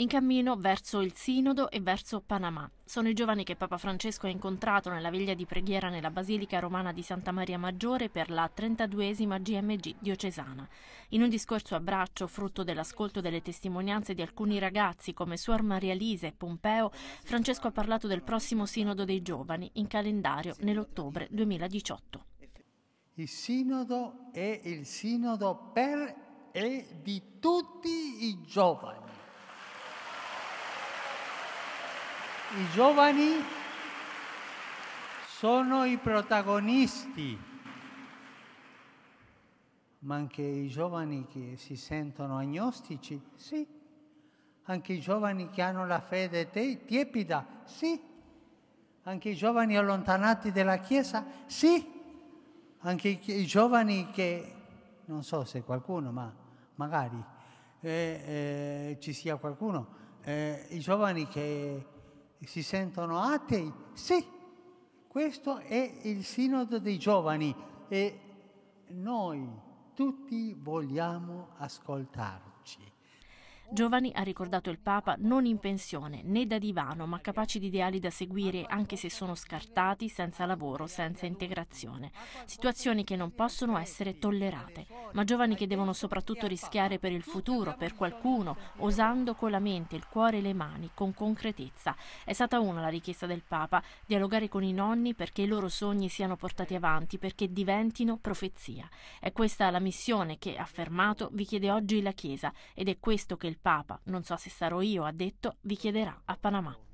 in cammino verso il Sinodo e verso Panama. Sono i giovani che Papa Francesco ha incontrato nella veglia di preghiera nella Basilica Romana di Santa Maria Maggiore per la 32esima GMG diocesana. In un discorso a braccio, frutto dell'ascolto delle testimonianze di alcuni ragazzi come Suor Maria Lise e Pompeo, Francesco ha parlato del prossimo Sinodo dei Giovani in calendario nell'ottobre 2018. Il Sinodo è il Sinodo per e di tutti i giovani I giovani sono i protagonisti, ma anche i giovani che si sentono agnostici, sì. Anche i giovani che hanno la fede te- tiepida, sì. Anche i giovani allontanati dalla Chiesa, sì. Anche i, giovani che, non so se qualcuno, ma magari eh, eh, ci sia qualcuno, eh, i giovani che si sentono atei? Sì, questo è il sinodo dei giovani e noi tutti vogliamo ascoltarci. Giovani, ha ricordato il Papa, non in pensione né da divano, ma capaci di ideali da seguire anche se sono scartati, senza lavoro, senza integrazione. Situazioni che non possono essere tollerate, ma giovani che devono soprattutto rischiare per il futuro, per qualcuno, osando con la mente, il cuore e le mani, con concretezza. È stata una la richiesta del Papa, dialogare con i nonni perché i loro sogni siano portati avanti, perché diventino profezia. È questa la missione che, affermato, vi chiede oggi la Chiesa ed è questo che il Papa, non so se sarò io, ha detto, vi chiederà a Panama.